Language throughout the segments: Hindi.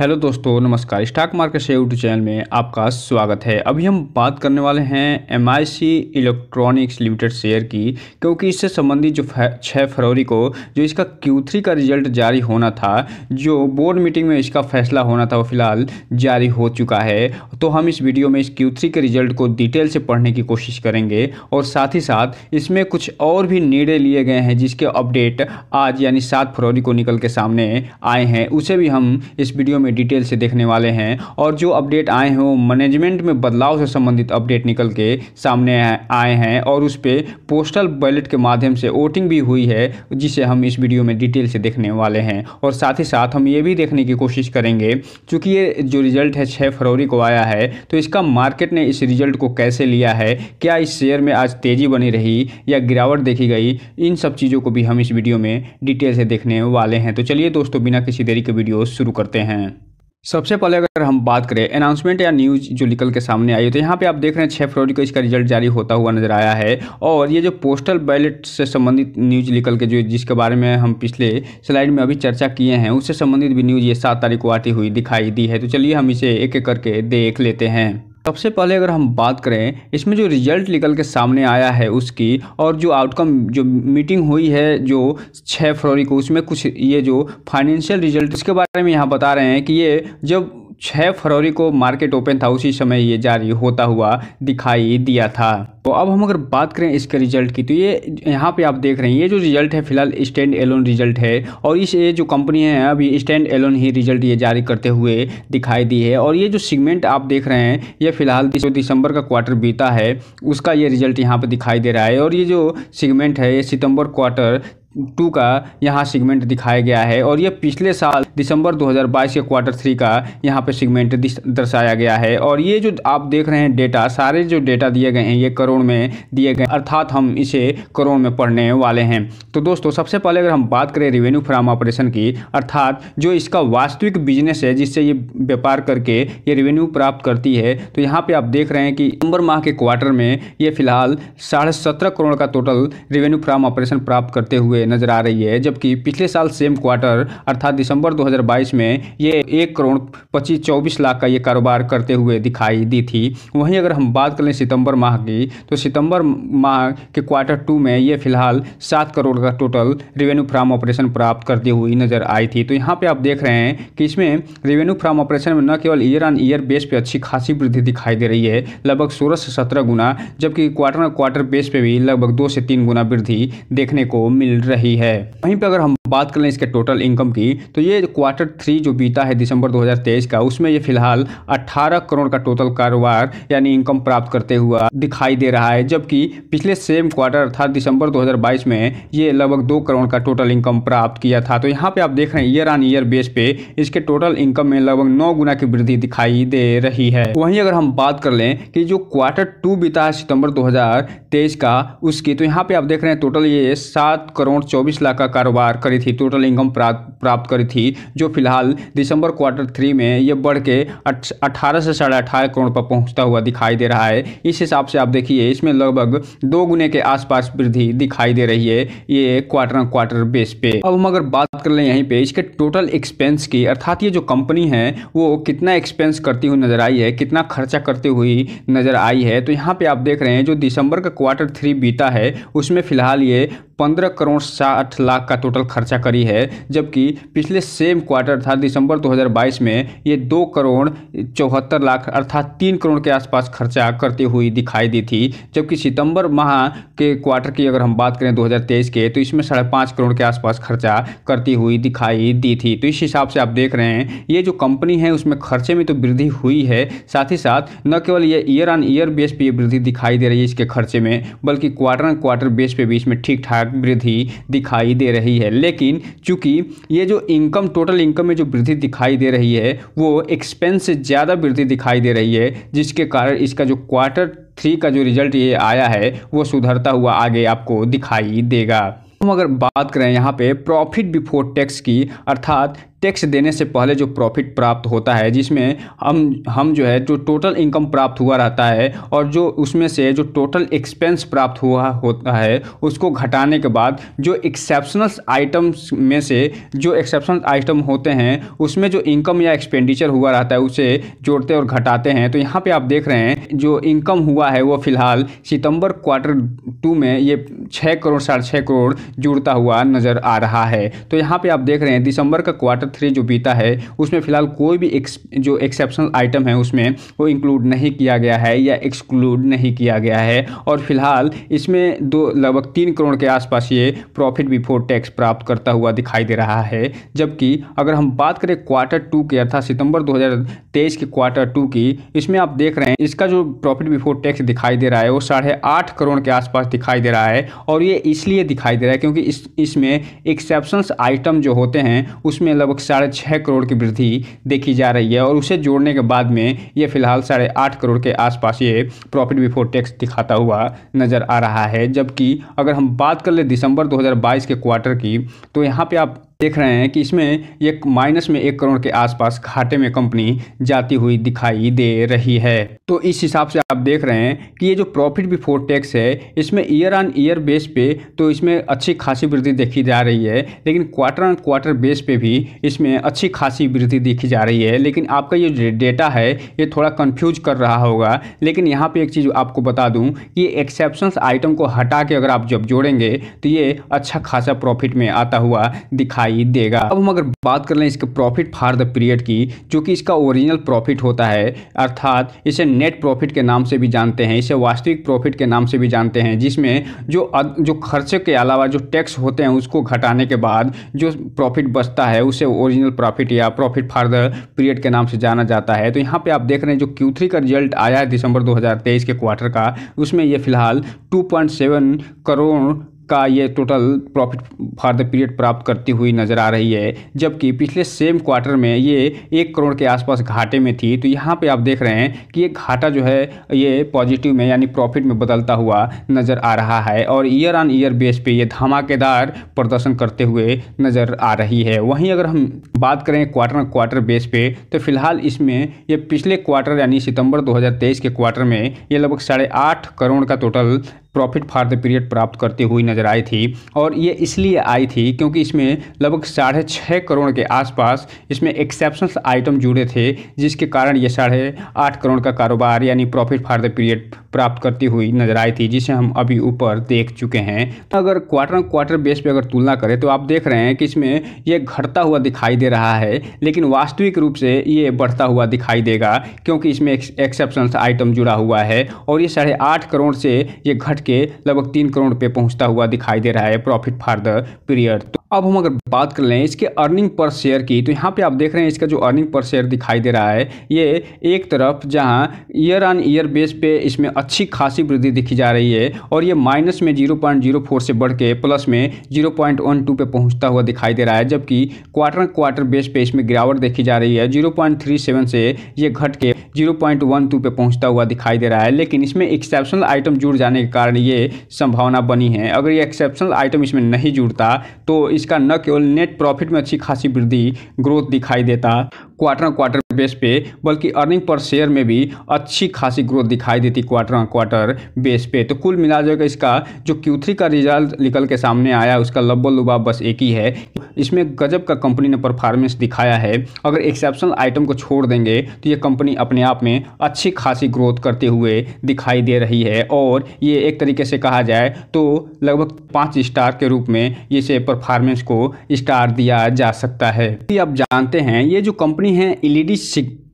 हेलो दोस्तों नमस्कार स्टॉक मार्केट से यूट्यूब चैनल में आपका स्वागत है अभी हम बात करने वाले हैं एम इलेक्ट्रॉनिक्स लिमिटेड शेयर की क्योंकि इससे संबंधित जो छः फरवरी को जो इसका Q3 का रिजल्ट जारी होना था जो बोर्ड मीटिंग में इसका फैसला होना था वो फिलहाल जारी हो चुका है तो हम इस वीडियो में इस क्यू के रिजल्ट को डिटेल से पढ़ने की कोशिश करेंगे और साथ ही साथ इसमें कुछ और भी निर्णय लिए गए हैं जिसके अपडेट आज यानी सात फरवरी को निकल के सामने आए हैं उसे भी हम इस वीडियो में में डिटेल से देखने वाले हैं और जो अपडेट आए हैं वो मैनेजमेंट में बदलाव से संबंधित अपडेट निकल के सामने आए हैं और उस पर पोस्टल बैलेट के माध्यम से वोटिंग भी हुई है जिसे हम इस वीडियो में डिटेल से देखने वाले हैं और साथ ही साथ हम ये भी देखने की कोशिश करेंगे चूँकि ये जो रिजल्ट है छः फरवरी को आया है तो इसका मार्केट ने इस रिजल्ट को कैसे लिया है क्या इस शेयर में आज तेज़ी बनी रही या गिरावट देखी गई इन सब चीज़ों को भी हम इस वीडियो में डिटेल से देखने वाले हैं तो चलिए दोस्तों बिना किसी देरी के वीडियो शुरू करते हैं सबसे पहले अगर हम बात करें अनाउंसमेंट या न्यूज़ जो निकल के सामने आई तो यहाँ पे आप देख रहे हैं छः फरवरी को इसका रिजल्ट जारी होता हुआ नजर आया है और ये जो पोस्टल बैलेट से संबंधित न्यूज़ निकल के जो जिसके बारे में हम पिछले स्लाइड में अभी चर्चा किए हैं उससे संबंधित भी न्यूज़ ये सात तारीख को आती हुई दिखाई दी है तो चलिए हम इसे एक एक करके देख लेते हैं सबसे पहले अगर हम बात करें इसमें जो रिजल्ट निकल के सामने आया है उसकी और जो आउटकम जो मीटिंग हुई है जो छः फरवरी को उसमें कुछ ये जो फाइनेंशियल रिजल्ट इसके बारे में यहाँ बता रहे हैं कि ये जब 6 फरवरी को मार्केट ओपन था उसी समय ये जारी होता हुआ दिखाई दिया था तो अब हम अगर बात करें इसके रिजल्ट की तो ये यहाँ पे आप देख रहे हैं ये जो रिजल्ट है फिलहाल स्टैंड एलोन रिजल्ट है और इस ये जो कंपनी है अभी स्टैंड एलोन ही रिजल्ट ये जारी करते हुए दिखाई दी है और ये जो सीगमेंट आप देख रहे हैं ये फिलहाल जो दिसंबर का क्वार्टर बीता है उसका ये रिजल्ट यहाँ पर दिखाई दे रहा है और ये जो सीगमेंट है ये सितंबर क्वार्टर टू का यहाँ सेगमेंट दिखाया गया है और ये पिछले साल दिसंबर 2022 के क्वार्टर थ्री का यहाँ पे सेगमेंट दर्शाया गया है और ये जो आप देख रहे हैं डेटा सारे जो डेटा दिए गए हैं ये करोड़ में दिए गए अर्थात हम इसे करोड़ में पढ़ने वाले हैं तो दोस्तों सबसे पहले अगर हम बात करें रेवेन्यू फ्राम ऑपरेशन की अर्थात जो इसका वास्तविक बिजनेस है जिससे ये व्यापार करके ये रेवेन्यू प्राप्त करती है तो यहाँ पर आप देख रहे हैं कि नवंबर माह के क्वार्टर में ये फिलहाल साढ़े करोड़ का टोटल रेवेन्यू फ्राम ऑपरेशन प्राप्त करते हुए नजर आ रही है जबकि पिछले साल सेम क्वार्टर अर्थात दिसंबर 2022 में ये एक करोड़ पच्चीस चौबीस लाख का ये कारोबार करते हुए दिखाई दी थी वहीं अगर हम बात करें सितंबर माह की तो सितंबर माह के क्वार्टर टू में ये फिलहाल सात करोड़ का टोटल रेवेन्यू फ्राम ऑपरेशन प्राप्त करती हुई नजर आई थी तो यहाँ पर आप देख रहे हैं कि इसमें रेवेन्यू फ्राम ऑपरेशन में न केवल ईयर ऑन ईयर बेस पर अच्छी खासी वृद्धि दिखाई दे रही है लगभग सोलह से सत्रह गुना जबकि क्वार्टर क्वार्टर बेस पे भी लगभग दो से तीन गुना वृद्धि देखने को मिल रही रही है वहीं पर अगर हम बात कर लें इसके टोटल इनकम की तो ये क्वार्टर थ्री जो बीता है दिसंबर 2023 का उसमें ये फिलहाल 18 करोड़ का टोटल कारोबार यानी इनकम प्राप्त करते हुआ दिखाई दे रहा है जबकि पिछले सेम क्वार्टर अर्थात दिसंबर 2022 में ये लगभग दो करोड़ का टोटल इनकम प्राप्त किया था तो यहाँ पे आप देख रहे हैं ईयर ऑन ईयर बेस पे इसके टोटल इनकम में लगभग नौ गुना की वृद्धि दिखाई दे रही है वहीं अगर हम बात कर लें कि जो क्वार्टर टू बीता है सितंबर दो का उसकी तो यहाँ पे आप देख रहे हैं टोटल ये सात करोड़ चौबीस लाख का कारोबार करी थी टोटल इनकम प्राप्त करी थी जो फिलहाल दिसंबर क्वार्टर थ्री में ये बढ़ के अठारह से साढ़े अठारह करोड़ पर पहुंचता हुआ दिखाई दे रहा है इस हिसाब से आप देखिए इसमें लगभग दो गुने के आसपास वृद्धि दिखाई दे रही है ये क्वार्टर क्वार्टर बेस पे अब हम अगर बात कर ले यहीं पर इसके टोटल एक्सपेंस की अर्थात ये जो कंपनी है वो कितना एक्सपेंस करती हुई नजर आई है कितना खर्चा करती हुई नजर आई है तो यहाँ पे आप देख रहे हैं जो दिसंबर का क्वार्टर थ्री बीता है उसमें फिलहाल ये पंद्रह करोड़ साठ लाख का टोटल खर्च खर्चा करी है जबकि पिछले सेम क्वार्टर अर्थात दिसंबर 2022 में ये दो करोड़ चौहत्तर लाख अर्थात तीन करोड़ के आसपास खर्चा करती हुई दिखाई दी थी जबकि सितंबर माह के क्वार्टर की अगर हम बात करें 2023 के तो इसमें साढ़े पाँच करोड़ के आसपास खर्चा करती हुई दिखाई दी थी तो इस हिसाब से आप देख रहे हैं ये जो कंपनी है उसमें खर्चे में तो वृद्धि हुई है साथ ही साथ न केवल ये ईयर ऑन ईयर बेस पर वृद्धि दिखाई दे रही है इसके खर्चे में बल्कि क्वार्टर ऑन क्वार्टर बेस पे भी इसमें ठीक ठाक वृद्धि दिखाई दे रही है लेकिन लेकिन चूंकि ये जो इनकम टोटल इनकम में जो वृद्धि दिखाई दे रही है वो एक्सपेंस से ज़्यादा वृद्धि दिखाई दे रही है जिसके कारण इसका जो क्वार्टर थ्री का जो रिजल्ट ये आया है वो सुधरता हुआ आगे आपको दिखाई देगा हम अगर बात करें यहाँ पे प्रॉफिट बिफोर टैक्स की अर्थात टैक्स देने से पहले जो प्रॉफिट प्राप्त होता है जिसमें हम हम जो है जो टोटल इनकम प्राप्त हुआ रहता है और जो उसमें से जो टोटल एक्सपेंस प्राप्त हुआ होता है उसको घटाने के बाद जो एक्सेप्शनल आइटम्स में से जो एक्सेप्शनल आइटम होते हैं उसमें जो इनकम या एक्सपेंडिचर हुआ रहता है उसे जोड़ते और घटाते हैं तो यहाँ पर आप देख रहे हैं जो इनकम हुआ है वो फिलहाल सितंबर क्वार्टर टू में ये छः करोड़ साढ़े छः करोड़ जुड़ता हुआ नज़र आ रहा है तो यहाँ पर आप देख रहे हैं दिसंबर का क्वार्टर थ्री जो बीता है उसमें फिलहाल कोई भी एक्स, जो एक्सेप्शनल आइटम है उसमें वो इंक्लूड नहीं किया गया है या एक्सक्लूड नहीं किया गया है और फिलहाल इसमें दो लगभग तीन करोड़ के आसपास ये प्रॉफिट बिफोर टैक्स प्राप्त करता हुआ दिखाई दे रहा है जबकि अगर हम बात करें क्वार्टर टू की अर्थात सितंबर 2023 के क्वार्टर टू की इसमें आप देख रहे हैं इसका जो प्रॉफिट बिफोर टैक्स दिखाई दे रहा है वो साढ़े आठ करोड़ के आसपास दिखाई दे रहा है और ये इसलिए दिखाई दे रहा है क्योंकि इस इसमें एक्सेप्शन आइटम जो होते हैं उसमें लगभग लगभग साढ़े छः करोड़ की वृद्धि देखी जा रही है और उसे जोड़ने के बाद में ये फिलहाल साढ़े आठ करोड़ के आसपास ये प्रॉफिट बिफोर टैक्स दिखाता हुआ नज़र आ रहा है जबकि अगर हम बात कर ले दिसंबर 2022 के क्वार्टर की तो यहाँ पे आप देख रहे हैं कि इसमें एक माइनस में एक करोड़ के आसपास घाटे में कंपनी जाती हुई दिखाई दे रही है तो इस हिसाब से आप देख रहे हैं कि ये जो प्रॉफिट बिफोर टैक्स है इसमें ईयर ऑन ईयर बेस पे तो इसमें अच्छी खासी वृद्धि देखी जा रही है लेकिन क्वार्टर ऑन क्वार्टर बेस पे भी इसमें अच्छी खासी वृद्धि देखी जा रही है लेकिन आपका ये डेटा है ये थोड़ा कन्फ्यूज कर रहा होगा लेकिन यहाँ पर एक चीज़ आपको बता दूँ कि एक्सेप्शन आइटम को हटा के अगर आप जब जोड़ेंगे तो ये अच्छा खासा प्रॉफिट में आता हुआ दिखाई दिखाई देगा अब हम अगर बात कर लें इसके प्रॉफिट फॉर द पीरियड की जो कि इसका ओरिजिनल प्रॉफिट होता है अर्थात इसे नेट प्रॉफिट के नाम से भी जानते हैं इसे वास्तविक प्रॉफिट के नाम से भी जानते हैं जिसमें जो जो खर्चे के अलावा जो टैक्स होते हैं उसको घटाने के बाद जो प्रॉफिट बचता है उसे ओरिजिनल प्रॉफिट या प्रॉफिट फॉर द पीरियड के नाम से जाना जाता है तो यहाँ पर आप देख रहे हैं जो Q3 का रिजल्ट आया है दिसंबर 2023 के क्वार्टर का उसमें ये फिलहाल 2.7 करोड़ का ये total profit for the period प्राप्त करती हुई नज़र आ रही है जबकि पिछले सेम क्वार्टर में ये एक करोड़ के आसपास घाटे में थी तो यहाँ पे आप देख रहे हैं कि ये घाटा जो है ये पॉजिटिव में यानी प्रॉफिट में बदलता हुआ नज़र आ रहा है और ईयर ऑन ईयर बेस पे ये धमाकेदार प्रदर्शन करते हुए नज़र आ रही है वहीं अगर हम बात करें क्वार्टर ऑन क्वार्टर बेस पे तो फिलहाल इसमें ये पिछले क्वार्टर यानी सितंबर दो के क्वार्टर में ये लगभग साढ़े आठ करोड़ का total profit for the period प्राप्त करती हुई नजर आई थी और ये इसलिए आई थी क्योंकि इसमें लगभग साढ़े छः करोड़ के आसपास इसमें एक्सेप्शन आइटम जुड़े थे जिसके कारण ये साढ़े आठ करोड़ का कारोबार यानी प्रॉफिट फॉर द पीरियड प्राप्त करती हुई नजर आई थी जिसे हम अभी ऊपर देख चुके हैं तो अगर क्वार्टर ऑन क्वार्टर बेस पर अगर तुलना करें तो आप देख रहे हैं कि इसमें यह घटता हुआ दिखाई दे रहा है लेकिन वास्तविक रूप से ये बढ़ता हुआ दिखाई देगा क्योंकि इसमें एक्सेप्शन आइटम जुड़ा हुआ है और ये साढ़े आठ करोड़ से ये घट घट के लगभग तीन करोड़ पे पहुंचता हुआ दिखाई दे रहा है प्रॉफिट फॉर द पीरियड अब हम अगर बात कर लें इसके अर्निंग पर शेयर की तो यहाँ पे आप देख रहे हैं इसका जो अर्निंग पर शेयर दिखाई दे रहा है ये एक तरफ जहाँ ईयर ऑन ईयर बेस पे इसमें अच्छी खासी वृद्धि दिखी जा रही है और ये माइनस में 0.04 से बढ़ के प्लस में 0.12 पे पहुँचता हुआ दिखाई दे रहा है जबकि क्वार्टर क्वार्टर बेस पे इसमें गिरावट देखी जा रही है सेवन से ये घट के टू पे पहुँचता हुआ दिखाई दे रहा है लेकिन इसमें एक्सेप्शनल आइटम जुड़ जाने के कारण ये संभावना बनी है अगर ये एक्सेप्शनल आइटम इसमें नहीं जुड़ता तो इसका न केवल नेट प्रॉफिट में अच्छी खासी वृद्धि ग्रोथ दिखाई देता क्वार्टर क्वार्टर बेस पे बल्कि अर्निंग पर शेयर में भी अच्छी खासी ग्रोथ दिखाई देती क्वार्टर क्वार्टर बेस पे तो कुल मिला इसका जो क्यू का रिजल्ट निकल के सामने आया उसका लब्बल लुबा बस एक ही है इसमें गजब का कंपनी ने परफॉर्मेंस दिखाया है अगर एक्सेप्शनल आइटम को छोड़ देंगे तो ये कंपनी अपने आप में अच्छी खासी ग्रोथ करते हुए दिखाई दे रही है और ये एक तरीके से कहा जाए तो लगभग पाँच स्टार के रूप में इसे परफॉर्मेंस को स्टार दिया जा सकता है आप जानते हैं ये जो कंपनी है एलईडी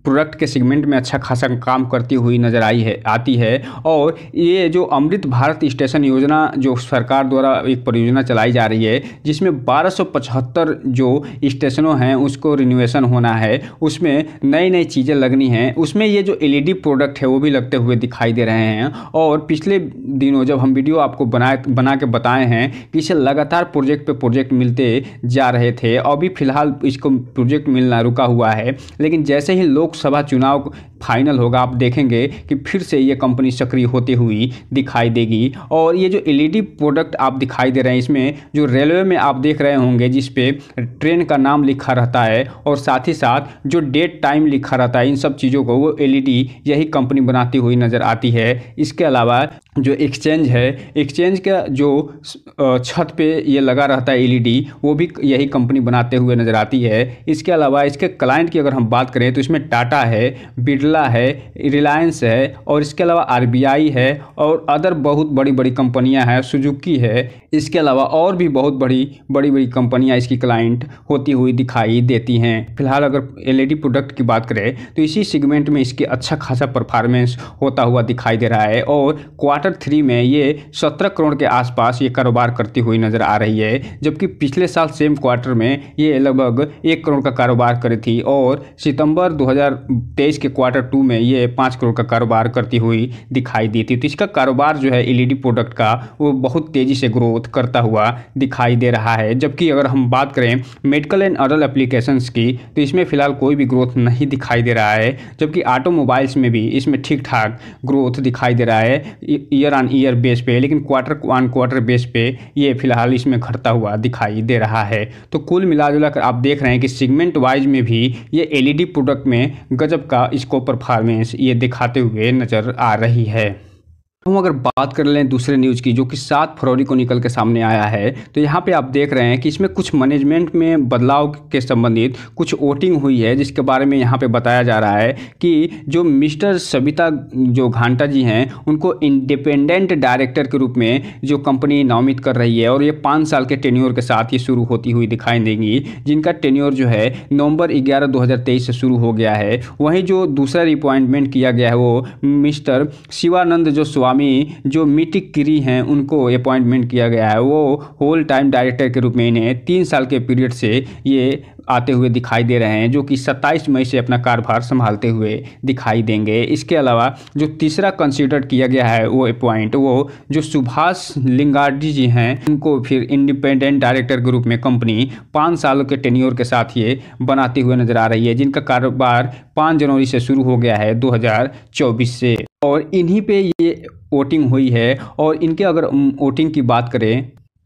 प्रोडक्ट के सेगमेंट में अच्छा खासा काम करती हुई नज़र आई है आती है और ये जो अमृत भारत स्टेशन योजना जो सरकार द्वारा एक परियोजना चलाई जा रही है जिसमें 1275 जो स्टेशनों हैं उसको रिन्यूएशन होना है उसमें नई नई चीज़ें लगनी हैं उसमें ये जो एलईडी प्रोडक्ट e है वो भी लगते हुए दिखाई दे रहे हैं और पिछले दिनों जब हम वीडियो आपको बनाए बना के बताए हैं कि इसे लगातार प्रोजेक्ट पर प्रोजेक्ट मिलते जा रहे थे अभी फ़िलहाल इसको प्रोजेक्ट मिलना रुका हुआ है लेकिन जैसे ही लोग लोकसभा चुनाव फाइनल होगा आप देखेंगे कि फिर से ये कंपनी सक्रिय होती हुई दिखाई देगी और ये जो एलईडी प्रोडक्ट e आप दिखाई दे रहे हैं इसमें जो रेलवे में आप देख रहे होंगे जिस पे ट्रेन का नाम लिखा रहता है और साथ ही साथ जो डेट टाइम लिखा रहता है इन सब चीज़ों को वो एल e यही कंपनी बनाती हुई नज़र आती है इसके अलावा जो एक्सचेंज है एक्सचेंज का जो छत पे ये लगा रहता है एलईडी e वो भी यही कंपनी बनाते हुए नज़र आती है इसके अलावा इसके क्लाइंट की अगर हम बात करें तो इसमें टाटा है बिरला है रिलायंस है और इसके अलावा आरबीआई है और अदर बहुत बड़ी बड़ी कंपनियां हैं सुजुकी है इसके अलावा और भी बहुत बड़ी बड़ी बड़ी कंपनियाँ इसकी क्लाइंट होती हुई दिखाई देती हैं फिलहाल अगर एल प्रोडक्ट e की बात करें तो इसी सेगमेंट में इसके अच्छा खासा परफॉर्मेंस होता हुआ दिखाई दे रहा है और क्वाट क्वार्टर थ्री में ये सत्रह करोड़ के आसपास ये कारोबार करती हुई नज़र आ रही है जबकि पिछले साल सेम क्वार्टर में ये लगभग एक करोड़ का कारोबार करी थी और सितंबर 2023 के क्वार्टर टू में ये पाँच करोड़ का कारोबार करती हुई दिखाई दी थी तो इसका कारोबार जो है एल प्रोडक्ट e का वो बहुत तेज़ी से ग्रोथ करता हुआ दिखाई दे रहा है जबकि अगर हम बात करें मेडिकल एंड अदर एप्लीकेशंस की तो इसमें फ़िलहाल कोई भी ग्रोथ नहीं दिखाई दे रहा है जबकि ऑटोमोबाइल्स में भी इसमें ठीक ठाक ग्रोथ दिखाई दे रहा है ईयर ऑन ईयर बेस पे लेकिन क्वार्टर ऑन क्वार्टर बेस पे ये फिलहाल इसमें घटता हुआ दिखाई दे रहा है तो कुल जुला कर आप देख रहे हैं कि सिगमेंट वाइज में भी ये एलईडी प्रोडक्ट e में गजब का इसको परफॉर्मेंस ये दिखाते हुए नज़र आ रही है हम अगर बात कर लें दूसरे न्यूज़ की जो कि सात फरवरी को निकल के सामने आया है तो यहाँ पे आप देख रहे हैं कि इसमें कुछ मैनेजमेंट में बदलाव के संबंधित कुछ वोटिंग हुई है जिसके बारे में यहाँ पे बताया जा रहा है कि जो मिस्टर सविता जो घांटा जी हैं उनको इंडिपेंडेंट डायरेक्टर के रूप में जो कंपनी नामित कर रही है और ये पाँच साल के टेन्योर के साथ ये शुरू होती हुई दिखाई देंगी जिनका टेन्योर जो है नवम्बर ग्यारह दो से शुरू हो गया है वहीं जो दूसरा रिपॉइंटमेंट किया गया है वो मिस्टर शिवानंद जो स्वामी स्वामी जो मिटिक किरी हैं उनको अपॉइंटमेंट किया गया है वो होल टाइम डायरेक्टर के रूप में इन्हें तीन साल के पीरियड से ये आते हुए दिखाई दे रहे हैं जो कि 27 मई से अपना कारभार संभालते हुए दिखाई देंगे इसके अलावा जो तीसरा कंसीडर किया गया है वो अपॉइंट वो जो सुभाष लिंगार्डी जी हैं उनको फिर इंडिपेंडेंट डायरेक्टर के रूप में कंपनी पाँच सालों के टेन्योर के साथ ये बनाते हुए नजर आ रही है जिनका कारोबार पाँच जनवरी से शुरू हो गया है दो से और इन्हीं पे ये वोटिंग हुई है और इनके अगर वोटिंग की बात करें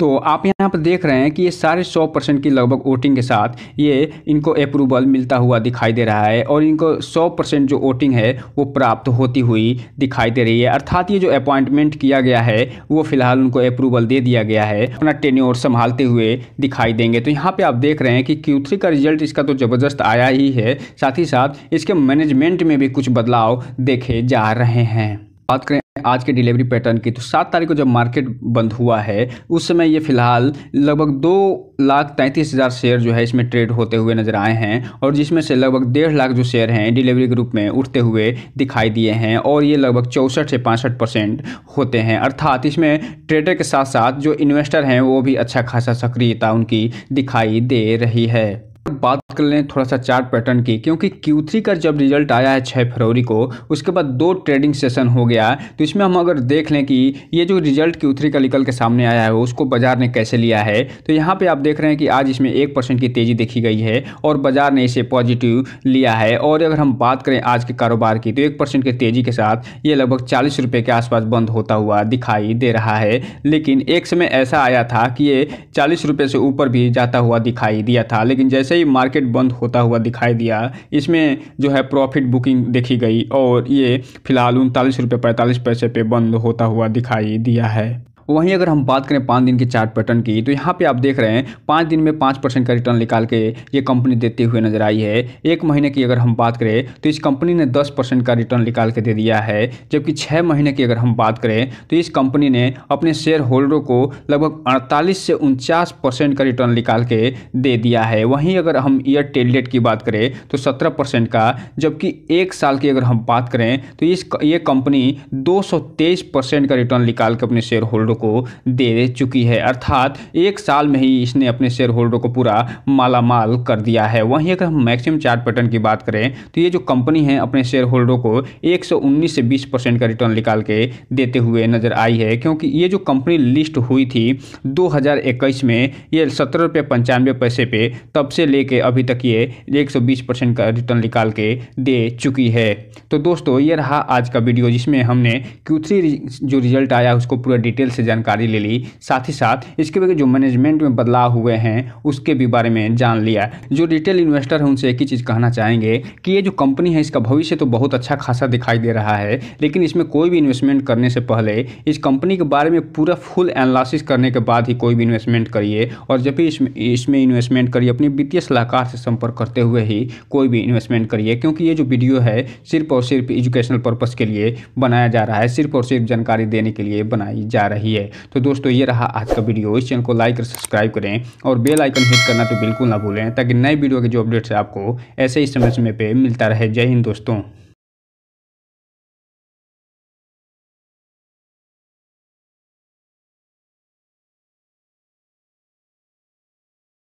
तो आप यहाँ पर देख रहे हैं कि ये सारे सौ परसेंट की लगभग वोटिंग के साथ ये इनको अप्रूवल मिलता हुआ दिखाई दे रहा है और इनको सौ परसेंट जो वोटिंग है वो प्राप्त होती हुई दिखाई दे रही है अर्थात ये जो अपॉइंटमेंट किया गया है वो फिलहाल उनको अप्रूवल दे दिया गया है अपना टेन्योर संभालते हुए दिखाई देंगे तो यहाँ पर आप देख रहे हैं कि क्यू का रिजल्ट इसका तो ज़बरदस्त आया ही है साथ ही साथ इसके मैनेजमेंट में भी कुछ बदलाव देखे जा रहे हैं बात करें आज के डिलीवरी पैटर्न की तो सात तारीख को जब मार्केट बंद हुआ है उस समय ये फिलहाल लगभग दो लाख तैंतीस हज़ार शेयर जो है इसमें ट्रेड होते हुए नजर आए हैं और जिसमें से लगभग डेढ़ लाख जो शेयर हैं डिलीवरी ग्रुप में उठते हुए दिखाई दिए हैं और ये लगभग चौंसठ से पैंसठ परसेंट होते हैं अर्थात इसमें ट्रेडर के साथ साथ जो इन्वेस्टर हैं वो भी अच्छा खासा सक्रियता उनकी दिखाई दे रही है बात कर लें थोड़ा सा चार्ट पैटर्न की क्योंकि Q3 का जब रिजल्ट आया है 6 फरवरी को उसके बाद दो ट्रेडिंग सेशन हो गया तो इसमें हम अगर देख लें कि ये जो रिजल्ट Q3 का निकल के सामने आया है उसको बाजार ने कैसे लिया है तो यहाँ पे आप देख रहे हैं कि आज इसमें एक परसेंट की तेज़ी देखी गई है और बाजार ने इसे पॉजिटिव लिया है और अगर हम बात करें आज के कारोबार की तो एक परसेंट की तेज़ी के साथ ये लगभग चालीस रुपये के आसपास बंद होता हुआ दिखाई दे रहा है लेकिन एक समय ऐसा आया था कि ये चालीस रुपये से ऊपर भी जाता हुआ दिखाई दिया था लेकिन जैसे ही मार्केट बंद होता हुआ दिखाई दिया इसमें जो है प्रॉफिट बुकिंग देखी गई और ये फिलहाल उनतालीस रुपये पैंतालीस पैसे पे बंद होता हुआ दिखाई दिया है वहीं अगर हम बात करें पाँच दिन के चार्ट पैटर्न की तो यहाँ पे आप देख रहे हैं पाँच दिन में पाँच परसेंट का रिटर्न निकाल के ये कंपनी देते हुए नजर आई है एक महीने की अगर हम बात करें तो इस कंपनी ने दस परसेंट का रिटर्न निकाल के दे दिया है जबकि छः महीने की अगर हम बात करें तो इस कंपनी ने अपने शेयर होल्डरों को लगभग अड़तालीस से उनचास परसेंट का रिटर्न निकाल के दे दिया है वहीं अगर हम ईयर टेल डेट की बात करें तो सत्रह परसेंट का जबकि एक साल की अगर हम बात करें तो इस ये कंपनी दो सौ तेईस परसेंट का रिटर्न निकाल के अपने शेयर होल्डर को दे चुकी है अर्थात एक साल में ही इसने अपने शेयर होल्डर को पूरा मालामाल कर दिया है वहीं अगर हम मैक्सिमम चार्ट पैटर्न की बात करें तो ये जो कंपनी है अपने शेयर होल्डर को 119 से 20 परसेंट का रिटर्न निकाल के देते हुए नजर आई है क्योंकि ये जो कंपनी लिस्ट हुई थी दो में ये सत्रह रुपये पंचानवे पैसे पे तब से लेके अभी तक ये एक परसेंट का रिटर्न निकाल के दे चुकी है तो दोस्तों ये रहा आज का वीडियो जिसमें हमने क्यू जो रिजल्ट आया उसको पूरा डिटेल से जानकारी ले ली साथ ही साथ इसके बगैर जो मैनेजमेंट में बदलाव हुए हैं उसके भी बारे में जान लिया जो रिटेल इन्वेस्टर हैं उनसे एक ही चीज़ कहना चाहेंगे कि ये जो कंपनी है इसका भविष्य तो बहुत अच्छा खासा दिखाई दे रहा है लेकिन इसमें कोई भी इन्वेस्टमेंट करने से पहले इस कंपनी के बारे में पूरा फुल एनालिसिस करने के बाद ही कोई भी इन्वेस्टमेंट करिए और जब भी इसमें इसमें इन्वेस्टमेंट करिए अपने वित्तीय सलाहकार से संपर्क करते हुए ही कोई भी इन्वेस्टमेंट करिए क्योंकि ये जो वीडियो है सिर्फ और सिर्फ एजुकेशनल पर्पज़ के लिए बनाया जा रहा है सिर्फ और सिर्फ जानकारी देने के लिए बनाई जा रही है है तो दोस्तों ये रहा आज का वीडियो इस चैनल को लाइक और सब्सक्राइब करें और बेल आइकन हिट करना तो बिल्कुल ना भूलें ताकि नए वीडियो के जो अपडेट्स आपको ऐसे ही समय समय पर मिलता रहे जय हिंद दोस्तों